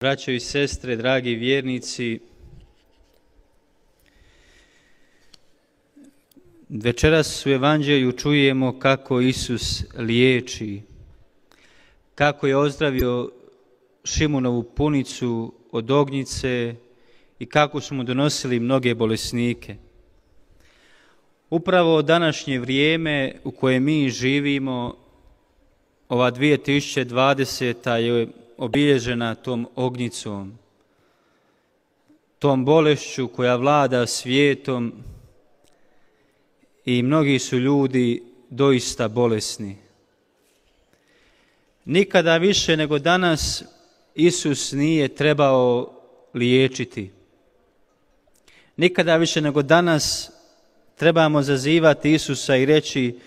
Braćo i sestre, dragi vjernici, večeras u Evanđelju čujemo kako Isus liječi, kako je ozdravio Šimunovu punicu od ognjice i kako su mu donosili mnoge bolesnike. Upravo današnje vrijeme u kojem mi živimo, ova 2020. je obilježena tom ognjicom, tom bolešću koja vlada svijetom i mnogi su ljudi doista bolesni. Nikada više nego danas Isus nije trebao liječiti. Nikada više nego danas trebamo zazivati Isusa i reći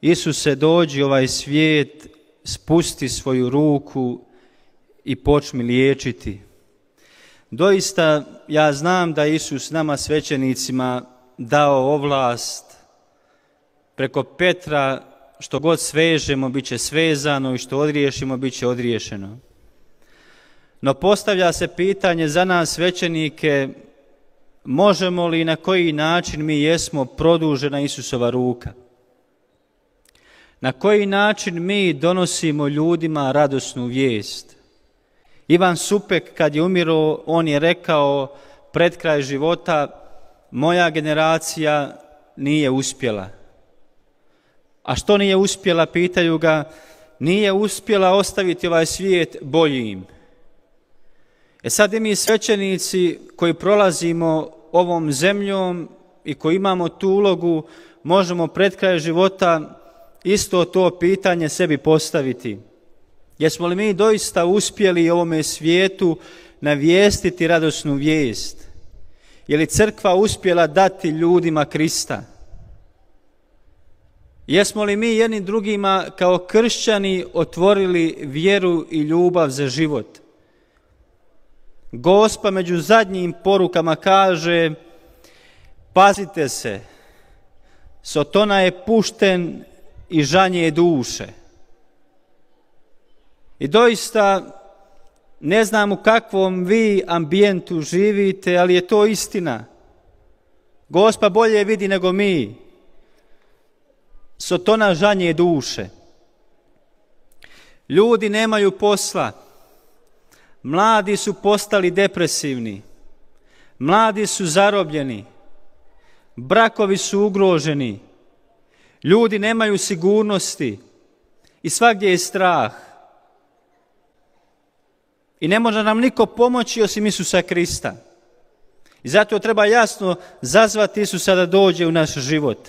Isuse dođi ovaj svijet, spusti svoju ruku i počmi liječiti. Doista ja znam da Isus nama svećenicima dao ovlast preko Petra što god svežemo bit će svezano i što odriješimo bit će odriješeno. No postavlja se pitanje za nas svećenike možemo li i na koji način mi jesmo produžena Isusova ruka. Na koji način mi donosimo ljudima radosnu vijest. Ivan Supek kad je umiro on je rekao pred kraj života, moja generacija nije uspjela. A što nije uspjela, pitaju ga, nije uspjela ostaviti ovaj svijet boljim. E sad i mi svećenici koji prolazimo ovom zemljom i koji imamo tu ulogu, možemo pred kraj života isto to pitanje sebi postaviti. Jesmo li mi doista uspjeli ovome svijetu navijestiti radosnu vijest? Je li crkva uspjela dati ljudima Krista? Jesmo li mi jednim drugima kao kršćani otvorili vjeru i ljubav za život? Gospa među zadnjim porukama kaže Pazite se, Sotona je pušten i žanje je duše. I doista ne znam u kakvom vi ambijentu živite, ali je to istina. Gospa bolje vidi nego mi. Sotona žanje duše. Ljudi nemaju posla. Mladi su postali depresivni. Mladi su zarobljeni. Brakovi su ugroženi. Ljudi nemaju sigurnosti. I svagdje je strah. I ne može nam niko pomoći osim Isusa Krista. I zato treba jasno zazvati Isusa da dođe u naš život.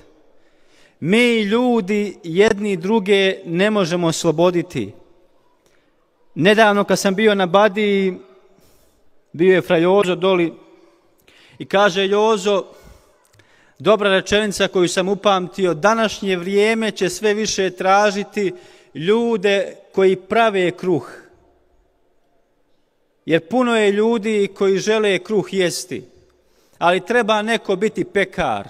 Mi ljudi jedni druge ne možemo osloboditi. Nedavno kad sam bio na Badiji, bio je fra Jozo doli i kaže Jozo, dobra rečenica koju sam upamtio, današnje vrijeme će sve više tražiti ljude koji prave kruh. Jer puno je ljudi koji žele kruh jesti, ali treba neko biti pekar.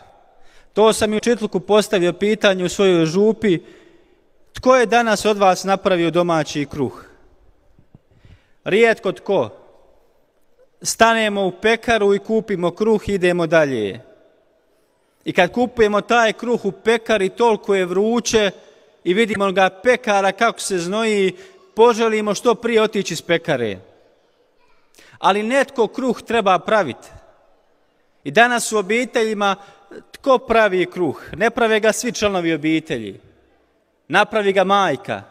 To sam i u čitluku postavio pitanje u svojoj župi, tko je danas od vas napravio domaći kruh? Rijetko tko. Stanemo u pekaru i kupimo kruh i idemo dalje. I kad kupujemo taj kruh u pekari, toliko je vruće i vidimo ga pekara kako se znoji, poželimo što prije otići iz pekare ali netko kruh treba praviti. I danas u obiteljima tko pravi kruh? Ne prave ga svi članovi obitelji. Napravi ga majka.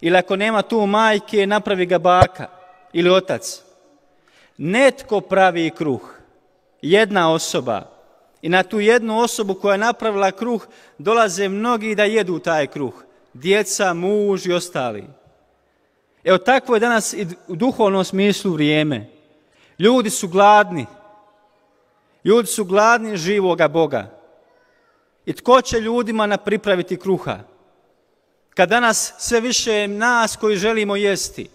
Ili ako nema tu majke, napravi ga baka ili otac. Netko pravi kruh. Jedna osoba. I na tu jednu osobu koja je napravila kruh, dolaze mnogi da jedu taj kruh. Djeca, muž i ostali. Evo takvo je danas i u duhovnom smislu vrijeme. Ljudi su gladni. Ljudi su gladni živoga Boga. I tko će ljudima napripraviti kruha? Kad danas sve više je nas koji želimo jesti,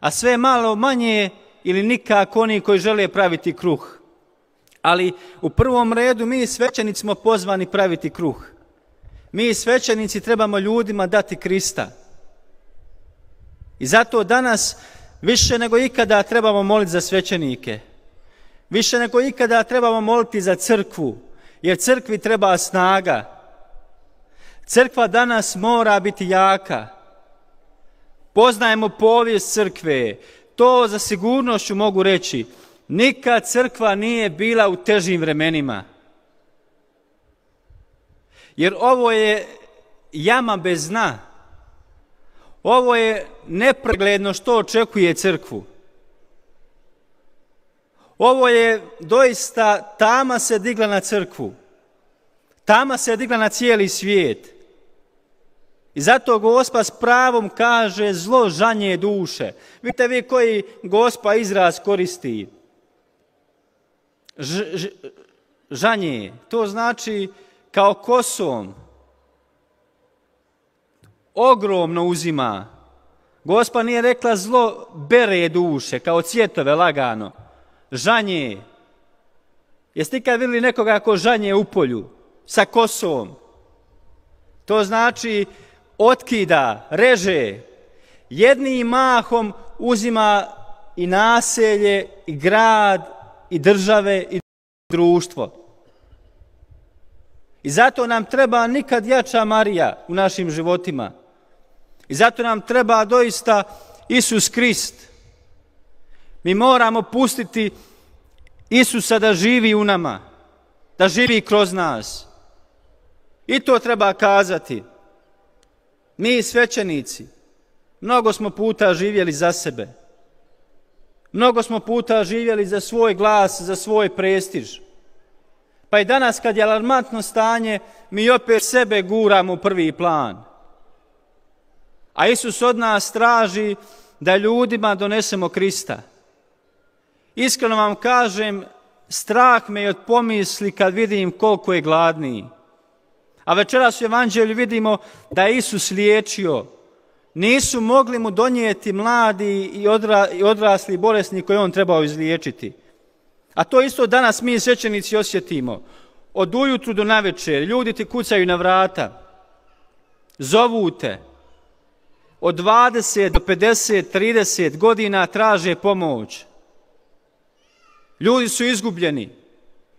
a sve malo manje ili nikako oni koji žele praviti kruh. Ali u prvom redu mi svećenici smo pozvani praviti kruh. Mi svećenici trebamo ljudima dati Krista. I zato danas više nego ikada trebamo moliti za svećenike. Više nego ikada trebamo moliti za crkvu, jer crkvi treba snaga. Crkva danas mora biti jaka. Poznajemo povijest crkve. To za sigurnošću mogu reći. Nikad crkva nije bila u težim vremenima. Jer ovo je jama bez zna. Ovo je nepregledno što očekuje crkvu. Ovo je doista, tama se digla na crkvu. Tama se digla na cijeli svijet. I zato gospa s pravom kaže zlo žanje duše. Vidite vi koji gospa izraz koristi. žanje, to znači kao kosom, ogromno uzima. Gospa nije rekla zlo bere duše, kao cvjetove lagano. Žanje. Jeste ikad vidjeli nekoga ko žanje u polju, sa kosom? To znači otkida, reže. Jednim mahom uzima i naselje, i grad, i države, i društvo. I zato nam treba nikad jača Marija u našim životima. I zato nam treba doista Isus Krist. Mi moramo pustiti Isusa da živi u nama, da živi kroz nas. I to treba kazati. Mi svećenici, mnogo smo puta živjeli za sebe. Mnogo smo puta živjeli za svoj glas, za svoj prestiž. Pa i danas kad je alarmantno stanje, mi opet sebe guramo u prvi plan. A Isus od nas traži da ljudima donesemo Krista. Iskreno vam kažem, strah me je od pomisli kad vidim koliko je gladniji. A večeras u evanđelju vidimo da je Isus liječio. Nisu mogli mu donijeti mladi i, odrasli bolesni koje on trebao izliječiti. A to isto danas mi svećenici osjetimo. Od ujutru do navečer ljudi ti kucaju na vrata. Zovu te od 20 do 50, 30 godina traže pomoć. Ljudi su izgubljeni.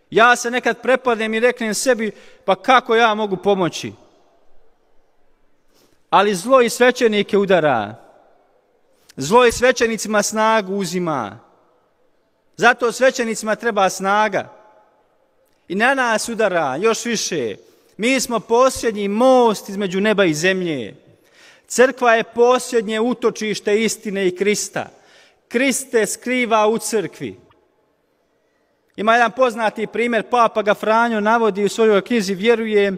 Ja se nekad prepadnem i reknem sebi, pa kako ja mogu pomoći? Ali zlo i svećenike udara. Zlo i svećenicima snagu uzima. Zato svećenicima treba snaga. I na nas udara još više. Mi smo posljednji most između neba i zemlje. Crkva je posljednje utočište istine i Krista. Kriste skriva u crkvi. Ima jedan poznati primjer, Papa ga Franjo navodi u svojoj knjizi vjeruje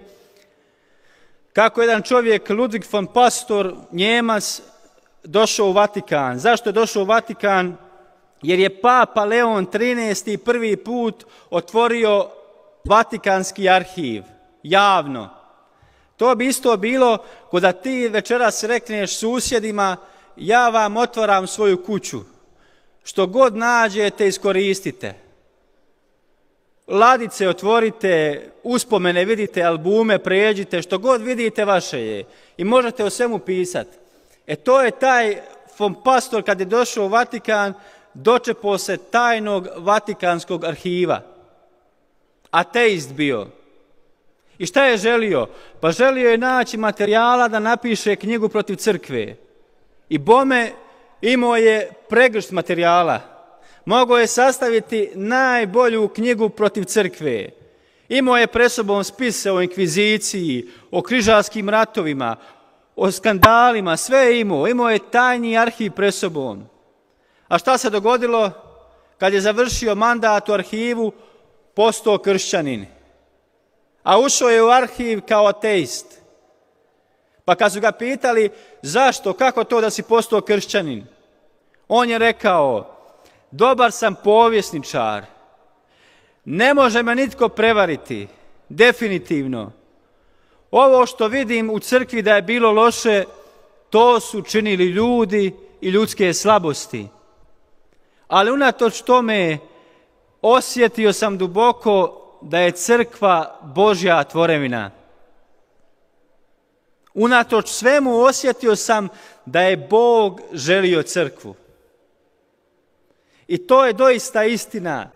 kako jedan čovjek, Ludwig von Pastor, njemas došao u Vatikan. Zašto je došao u Vatikan? Jer je Papa Leon XIII prvi put otvorio Vatikanski arhiv, javno. To bi isto bilo ko ti večeras rekneš susjedima ja vam otvaram svoju kuću. Što god nađete iskoristite. Ladice otvorite, uspomene vidite, albume pređite, što god vidite vaše je. I možete o svemu pisati. E to je taj pastor kad je došao u Vatikan, dočepo se tajnog vatikanskog arhiva. Ateist bio. I šta je želio? Pa želio je naći materijala da napiše knjigu protiv crkve. I bome imao je pregršt materijala. Mogao je sastaviti najbolju knjigu protiv crkve. Imao je presobom spise o inkviziciji, o križarskim ratovima, o skandalima, sve je imao. Imao je tajni arhiv presobom. A šta se dogodilo? Kad je završio mandat u arhivu, postao kršćanin a ušao je u arhiv kao ateist. Pa kad su ga pitali zašto, kako to da si postao kršćanin, on je rekao, dobar sam povjesničar, ne može me nitko prevariti, definitivno. Ovo što vidim u crkvi da je bilo loše, to su činili ljudi i ljudske slabosti. Ali unatoč tome, osjetio sam duboko da je crkva Božja tvorevina. Unatoč svemu osjetio sam da je Bog želio crkvu. I to je doista istina.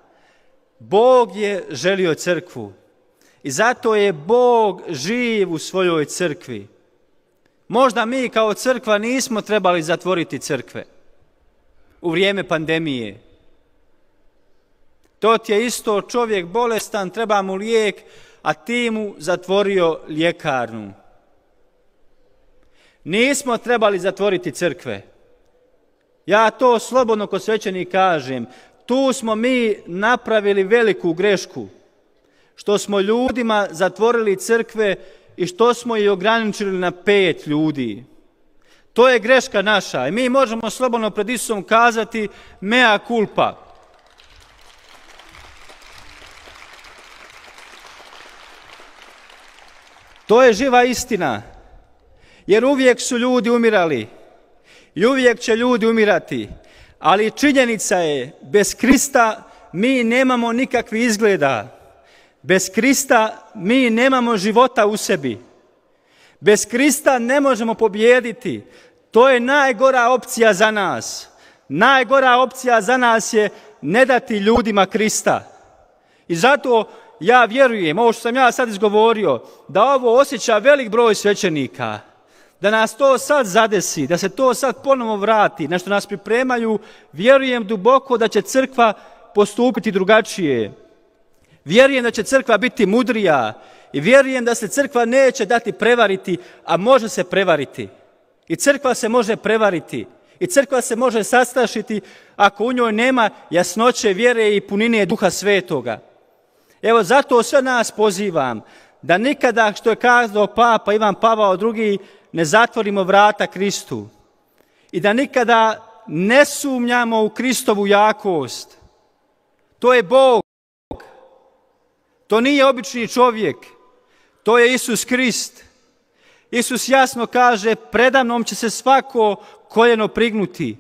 Bog je želio crkvu. I zato je Bog živ u svojoj crkvi. Možda mi kao crkva nismo trebali zatvoriti crkve u vrijeme pandemije. To ti je isto čovjek bolestan, treba mu lijek, a ti mu zatvorio ljekarnu. Nismo trebali zatvoriti crkve. Ja to slobodno ko svećenih kažem. Tu smo mi napravili veliku grešku. Što smo ljudima zatvorili crkve i što smo ih ograničili na pet ljudi. To je greška naša i mi možemo slobodno pred Isusom kazati mea culpa. To je živa istina. Jer uvijek su ljudi umirali i uvijek će ljudi umirati. Ali činjenica je, bez Krista mi nemamo nikakvi izgleda. Bez Krista mi nemamo života u sebi. Bez Krista ne možemo pobijediti. To je najgora opcija za nas. Najgora opcija za nas je ne dati ljudima Krista. I zato ja vjerujem, ovo što sam ja sad izgovorio, da ovo osjeća velik broj svećenika, da nas to sad zadesi, da se to sad ponovo vrati, na što nas pripremaju, vjerujem duboko da će crkva postupiti drugačije. Vjerujem da će crkva biti mudrija i vjerujem da se crkva neće dati prevariti, a može se prevariti. I crkva se može prevariti. I crkva se može sastašiti ako u njoj nema jasnoće vjere i punine duha svetoga. Evo zato sve nas pozivam da nikada što je kazao Papa Ivan Pavao II ne zatvorimo vrata Kristu i da nikada ne sumnjamo u Kristovu jakost. To je Bog. To nije obični čovjek. To je Isus Krist. Isus jasno kaže, predamnom će se svako koljeno prignuti.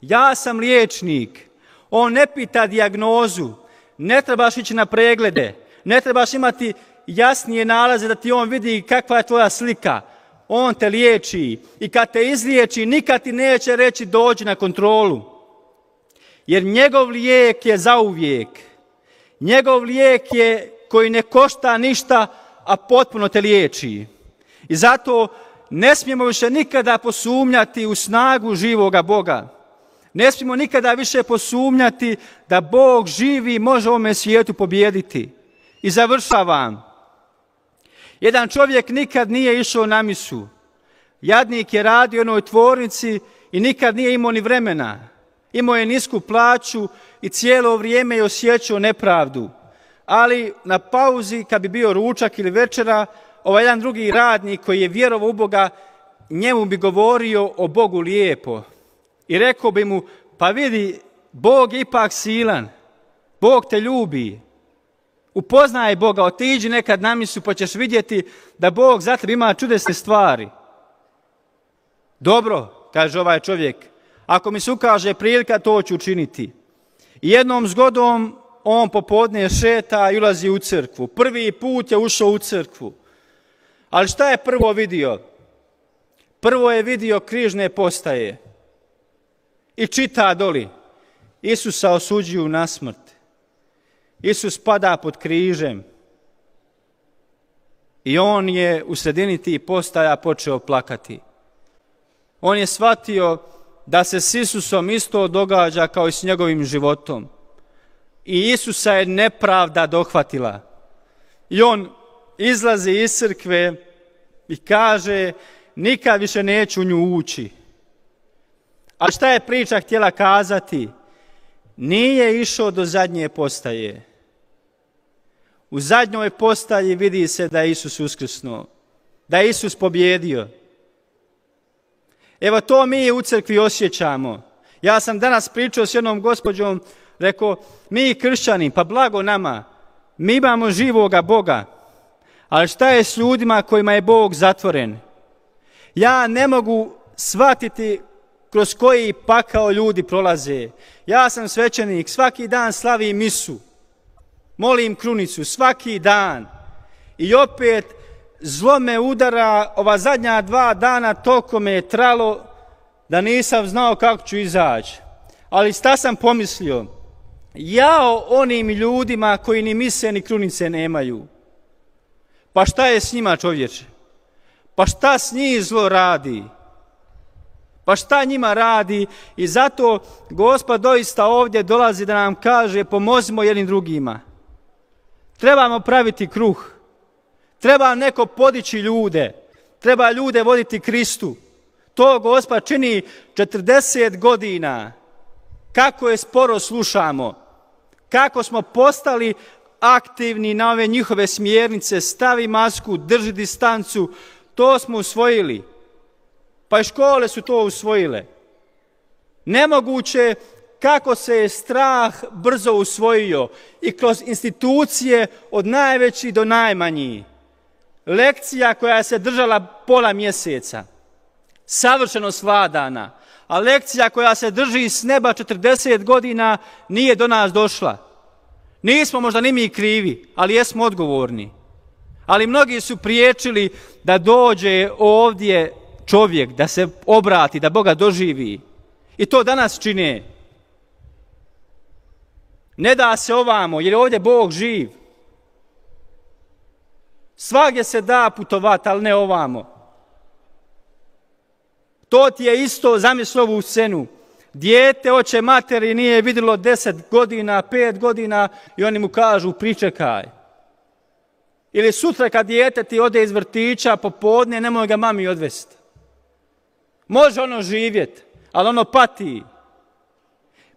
Ja sam liječnik. On ne pita dijagnozu. Ne trebaš ići na preglede, ne trebaš imati jasnije nalaze da ti on vidi kakva je tvoja slika. On te liječi i kad te izliječi nikad ti neće reći dođi na kontrolu. Jer njegov lijek je zauvijek. Njegov lijek je koji ne košta ništa, a potpuno te liječi. I zato ne smijemo više nikada posumnjati u snagu živoga Boga. Ne smijemo nikada više posumnjati da Bog živi i može ovome svijetu pobijediti. I završavam. Jedan čovjek nikad nije išao na misu. Jadnik je radio u onoj tvornici i nikad nije imao ni vremena. Imao je nisku plaću i cijelo vrijeme je osjećao nepravdu. Ali na pauzi, kad bi bio ručak ili večera, ovaj jedan drugi radnik koji je vjerovao u Boga, njemu bi govorio o Bogu lijepo i rekao bi mu, pa vidi, Bog je ipak silan, Bog te ljubi, upoznaj Boga, otiđi nekad na misu pa ćeš vidjeti da Bog za tebi ima čudesne stvari. Dobro, kaže ovaj čovjek, ako mi se ukaže prilika, to ću učiniti. I jednom zgodom on popodne šeta i ulazi u crkvu. Prvi put je ušao u crkvu. Ali šta je prvo vidio? Prvo je vidio križne postaje i čita doli. Isusa osuđuju na smrt. Isus pada pod križem. I on je u sredini tih postaja počeo plakati. On je shvatio da se s Isusom isto događa kao i s njegovim životom. I Isusa je nepravda dohvatila. I on izlazi iz crkve i kaže nikad više neću nju ući. A šta je priča htjela kazati? Nije išao do zadnje postaje. U zadnjoj postaji vidi se da je Isus uskrsnuo, da je Isus pobjedio. Evo to mi u crkvi osjećamo. Ja sam danas pričao s jednom gospođom, rekao, mi kršćani, pa blago nama, mi imamo živoga Boga, ali šta je s ljudima kojima je Bog zatvoren? Ja ne mogu shvatiti kroz koji pakao ljudi prolaze. Ja sam svećenik, svaki dan slavim misu. Molim krunicu, svaki dan. I opet zlo me udara, ova zadnja dva dana toliko me je tralo da nisam znao kako ću izaći. Ali šta sam pomislio? Jao onim ljudima koji ni mise ni krunice nemaju. Pa šta je s njima čovječe? Pa šta s njih zlo radi? Pa šta njima radi? I zato gospod doista ovdje dolazi da nam kaže pomozimo jednim drugima. Trebamo praviti kruh. Treba neko podići ljude. Treba ljude voditi Kristu. To gospod čini 40 godina. Kako je sporo slušamo. Kako smo postali aktivni na ove njihove smjernice. Stavi masku, drži distancu. To smo usvojili. Pa i škole su to usvojile. Nemoguće kako se je strah brzo usvojio i kroz institucije od najvećih do najmanjih. Lekcija koja se držala pola mjeseca, savršeno svadana, a lekcija koja se drži s neba 40 godina nije do nas došla. Nismo možda ni mi krivi, ali jesmo odgovorni. Ali mnogi su priječili da dođe ovdje čovjek, da se obrati, da Boga doživi. I to danas čine. Ne da se ovamo, jer je ovdje Bog živ. Svagdje se da putovat, ali ne ovamo. To ti je isto, zamisli ovu scenu. Dijete oče materi nije vidjelo deset godina, pet godina i oni mu kažu pričekaj. Ili sutra kad dijete ti ode iz vrtića popodne, nemoj ga mami odvesti. Može ono živjeti, ali ono pati.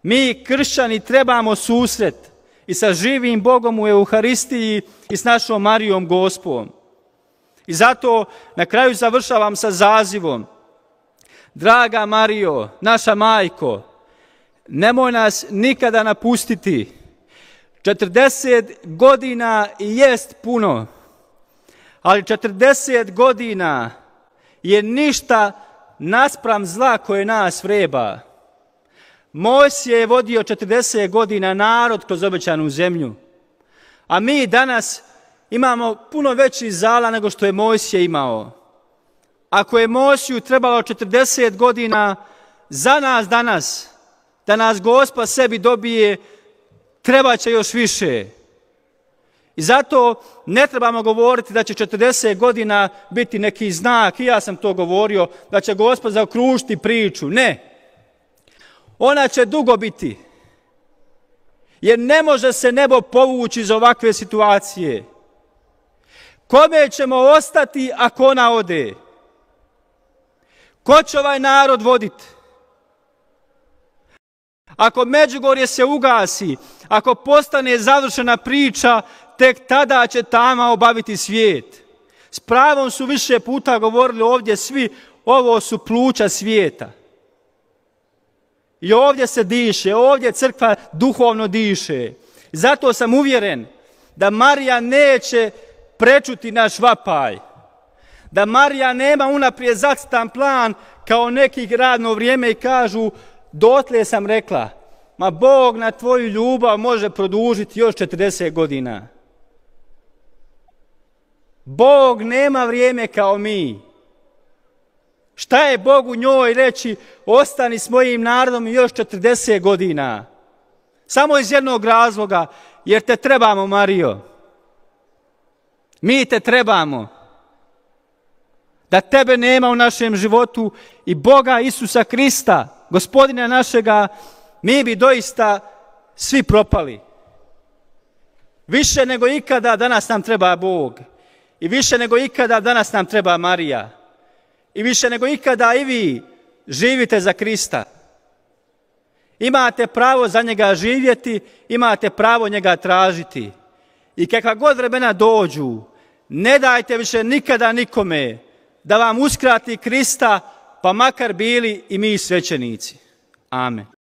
Mi kršćani trebamo susret i sa živim Bogom u Euharistiji i s našom Marijom Gospom. I zato na kraju završavam sa zazivom. Draga Mario, naša majko, nemoj nas nikada napustiti. 40 godina jest puno, ali 40 godina je ništa naspram zla koje nas vreba. Mojs je vodio 40 godina narod kroz obećanu zemlju. A mi danas imamo puno veći zala nego što je Mojsije imao. Ako je Mojsiju trebalo 40 godina za nas danas, da nas gospa sebi dobije, treba će još više. I zato ne trebamo govoriti da će 40 godina biti neki znak, i ja sam to govorio, da će gospod zaokružiti priču. Ne. Ona će dugo biti. Jer ne može se nebo povući iz ovakve situacije. Kome ćemo ostati ako ona ode? Ko će ovaj narod voditi? Ako Međugorje se ugasi, ako postane završena priča, tek tada će tama obaviti svijet. S pravom su više puta govorili ovdje svi, ovo su pluća svijeta. I ovdje se diše, ovdje crkva duhovno diše. Zato sam uvjeren da Marija neće prečuti naš vapaj. Da Marija nema unaprijed zacrtan plan kao nekih radno vrijeme i kažu dotle sam rekla, ma Bog na tvoju ljubav može produžiti još 40 godina. Bog nema vrijeme kao mi. Šta je Bog u njoj reći, ostani s mojim narodom još 40 godina? Samo iz jednog razloga, jer te trebamo, Mario. Mi te trebamo. Da tebe nema u našem životu i Boga Isusa Krista, gospodina našega, mi bi doista svi propali. Više nego ikada danas nam treba Bog. I više nego ikada danas nam treba Marija. I više nego ikada i vi živite za Krista. Imate pravo za njega živjeti, imate pravo njega tražiti. I kakva god vremena dođu, ne dajte više nikada nikome da vam uskrati Krista, pa makar bili i mi svećenici. Amen.